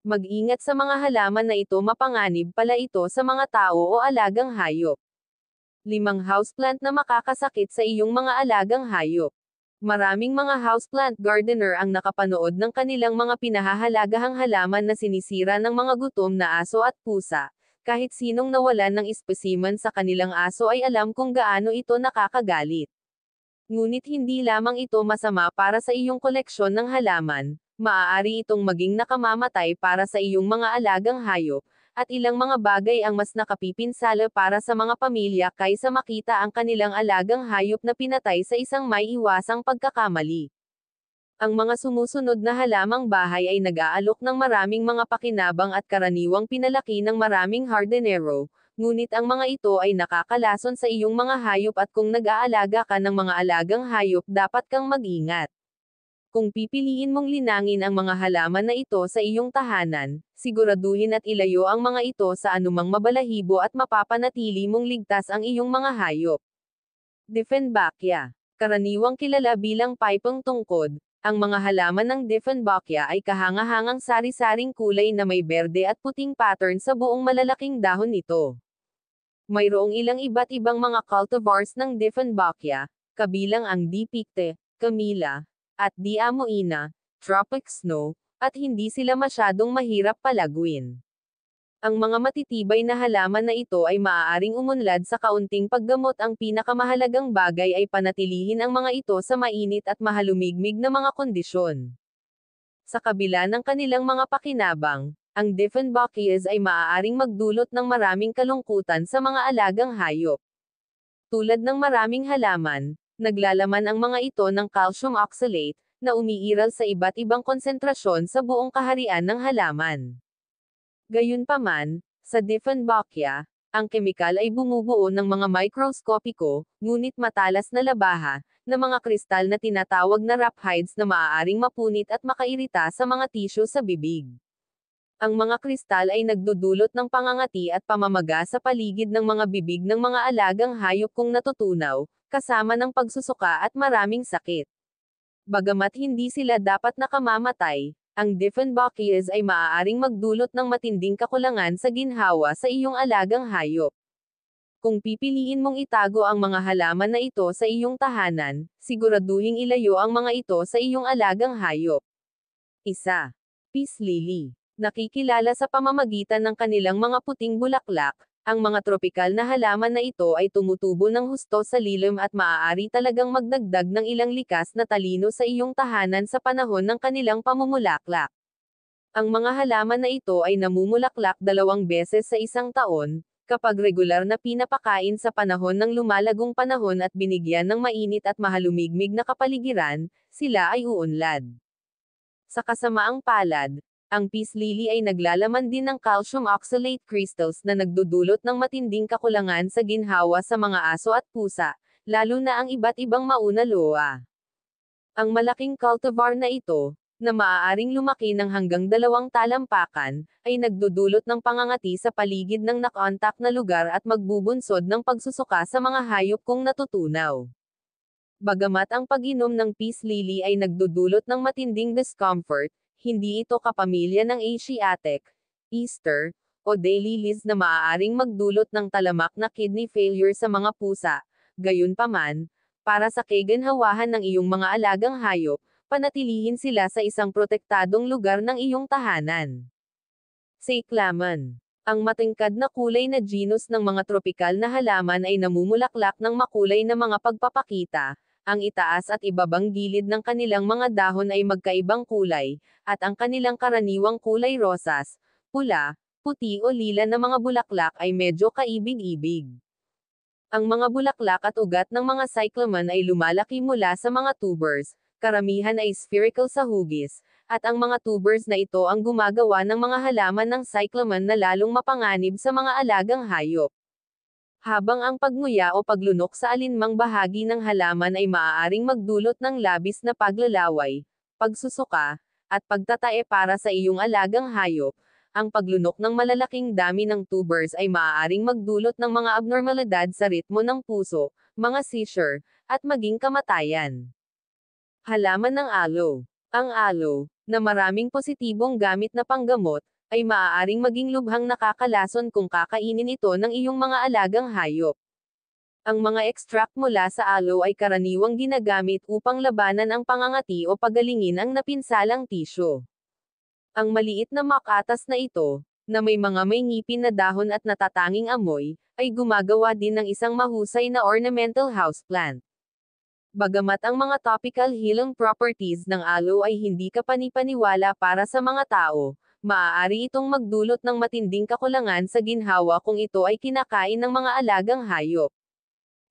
Mag-ingat sa mga halaman na ito mapanganib pala ito sa mga tao o alagang hayop. Limang houseplant na makakasakit sa iyong mga alagang hayop. Maraming mga houseplant gardener ang nakapanood ng kanilang mga pinahahalagahang halaman na sinisira ng mga gutom na aso at pusa. Kahit sinong nawalan ng espesiman sa kanilang aso ay alam kung gaano ito nakakagalit. Ngunit hindi lamang ito masama para sa iyong koleksyon ng halaman, Maaari itong maging nakamamatay para sa iyong mga alagang hayop, at ilang mga bagay ang mas nakapipinsala para sa mga pamilya kaysa makita ang kanilang alagang hayop na pinatay sa isang may iwasang pagkakamali. Ang mga sumusunod na halamang bahay ay nag-aalok ng maraming mga pakinabang at karaniwang pinalaki ng maraming hardinero, ngunit ang mga ito ay nakakalason sa iyong mga hayop at kung nag-aalaga ka ng mga alagang hayop dapat kang mag-ingat. Kung pipiliin mong linangin ang mga halaman na ito sa iyong tahanan, siguraduhin at ilayo ang mga ito sa anumang mabalahibo at mapapanatili mong ligtas ang iyong mga hayop. Diffenbachia. Karaniwang kilala bilang pipang tungkod, ang mga halaman ng Diffenbachia ay kahangahangang sari-saring kulay na may berde at puting pattern sa buong malalaking dahon nito. Mayroong ilang iba't ibang mga cultivars ng Diffenbachia, kabilang ang D. picte, Camilla, at di amoina, tropic snow, at hindi sila masyadong mahirap palaguin. Ang mga matitibay na halaman na ito ay maaaring umunlad sa kaunting paggamot ang pinakamahalagang bagay ay panatilihin ang mga ito sa mainit at mahalumigmig na mga kondisyon. Sa kabila ng kanilang mga pakinabang, ang Diffenbachia ay maaaring magdulot ng maraming kalungkutan sa mga alagang hayop. Tulad ng maraming halaman, Naglalaman ang mga ito ng calcium oxalate, na umiiral sa iba't ibang konsentrasyon sa buong kaharian ng halaman. Gayunpaman, sa Diffenbachia, ang kemikal ay bumubuo ng mga microscopiko, ngunit matalas na labaha, na mga kristal na tinatawag na raphides na maaaring mapunit at makairita sa mga tissue sa bibig. Ang mga kristal ay nagdudulot ng pangangati at pamamaga sa paligid ng mga bibig ng mga alagang hayop kung natutunaw, kasama ng pagsusuka at maraming sakit. Bagamat hindi sila dapat nakamamatay, ang Diffenbachias ay maaaring magdulot ng matinding kakulangan sa ginhawa sa iyong alagang hayop. Kung pipiliin mong itago ang mga halaman na ito sa iyong tahanan, siguraduhin ilayo ang mga ito sa iyong alagang hayop. Isa. Peace lily. Nakikilala sa pamamagitan ng kanilang mga puting bulaklak, ang mga tropikal na halaman na ito ay tumutubo ng husto sa lilim at maaari talagang magdagdag ng ilang likas na talino sa iyong tahanan sa panahon ng kanilang pamumulaklak. Ang mga halaman na ito ay namumulaklak dalawang beses sa isang taon, kapag regular na pinapakain sa panahon ng lumalagong panahon at binigyan ng mainit at mahalumigmig na kapaligiran, sila ay uunlad. Sa kasamaang palad, ang peace lily ay naglalaman din ng calcium oxalate crystals na nagdudulot ng matinding kakulangan sa ginhawa sa mga aso at pusa, lalo na ang iba't ibang mauna loa. Ang malaking cultivar na ito, na maaaring lumaki ng hanggang dalawang talampakan, ay nagdudulot ng pangangati sa paligid ng nakontak na lugar at magbubunsod ng pagsusuka sa mga hayop kung natutunaw. Bagamat ang pag-inom ng peace lily ay nagdudulot ng matinding discomfort, hindi ito kapamilya ng Asiatic, Easter, o daily list na maaaring magdulot ng talamak na kidney failure sa mga pusa. Gayunpaman, para sa kaganhawahan ng iyong mga alagang hayop, panatilihin sila sa isang protektadong lugar ng iyong tahanan. Seiklaman. Ang matingkad na kulay na genus ng mga tropikal na halaman ay namumulaklak ng makulay na mga pagpapakita, ang itaas at ibabang gilid ng kanilang mga dahon ay magkaibang kulay, at ang kanilang karaniwang kulay rosas, pula, puti o lila na mga bulaklak ay medyo kaibig-ibig. Ang mga bulaklak at ugat ng mga cyclamen ay lumalaki mula sa mga tubers, karamihan ay spherical sa hugis, at ang mga tubers na ito ang gumagawa ng mga halaman ng cyclamen na lalong mapanganib sa mga alagang hayop habang ang pagnguya o paglunok sa alinmang bahagi ng halaman ay maaaring magdulot ng labis na paglalaway, pagsusuka, at pagtatae para sa iyong alagang hayop, ang paglunok ng malalaking dami ng tubers ay maaaring magdulot ng mga abnormalidad sa ritmo ng puso, mga seizure, at maging kamatayan. Halaman ng aloe. Ang aloe, na maraming positibong gamit na panggamot, ay maaaring maging lubhang nakakalason kung kakainin ito ng iyong mga alagang hayop. Ang mga extract mula sa aloe ay karaniwang ginagamit upang labanan ang pangangati o pagalingin ang napinsalang tisyo. Ang maliit na makatas na ito, na may mga may ngipin na dahon at natatanging amoy, ay gumagawa din ng isang mahusay na ornamental houseplant. Bagamat ang mga topical healing properties ng aloe ay hindi kapanipaniwala para sa mga tao, Maaari itong magdulot ng matinding kakulangan sa ginhawa kung ito ay kinakain ng mga alagang hayop.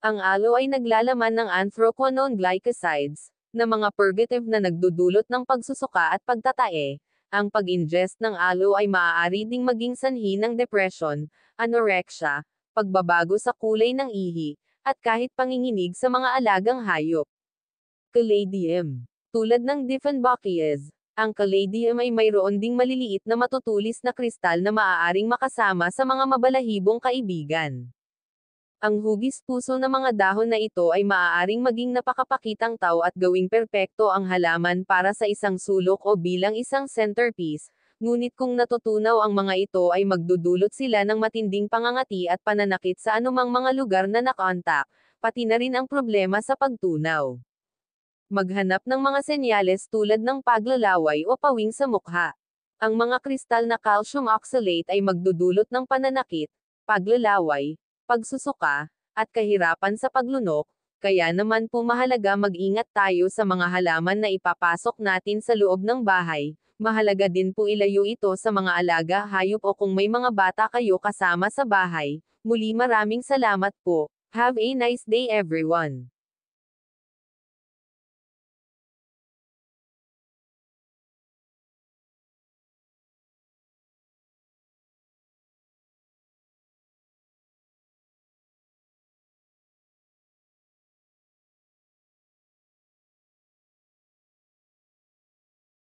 Ang aloe ay naglalaman ng anthraquinone glycosides, na mga purgative na nagdudulot ng pagsusuka at pagtatae. Ang pag-ingest ng aloe ay maaari ding maging sanhi ng depression, anorexia, pagbabago sa kulay ng ihi, at kahit panginginig sa mga alagang hayop. Caladium. Tulad ng Diffenbachies, ang caladium ay mayroon ding maliliit na matutulis na kristal na maaaring makasama sa mga mabalahibong kaibigan. Ang hugis puso ng mga dahon na ito ay maaaring maging napakapakitang tao at gawing perpekto ang halaman para sa isang sulok o bilang isang centerpiece, ngunit kung natutunaw ang mga ito ay magdudulot sila ng matinding pangangati at pananakit sa anumang mga lugar na nakontak, pati na rin ang problema sa pagtunaw. Maghanap ng mga senyales tulad ng paglalaway o pawing sa mukha. Ang mga kristal na calcium oxalate ay magdudulot ng pananakit, paglalaway, pagsusuka, at kahirapan sa paglunok, kaya naman po mahalaga mag-ingat tayo sa mga halaman na ipapasok natin sa loob ng bahay. Mahalaga din po ilayo ito sa mga alaga, hayop o kung may mga bata kayo kasama sa bahay. Muli maraming salamat po. Have a nice day everyone.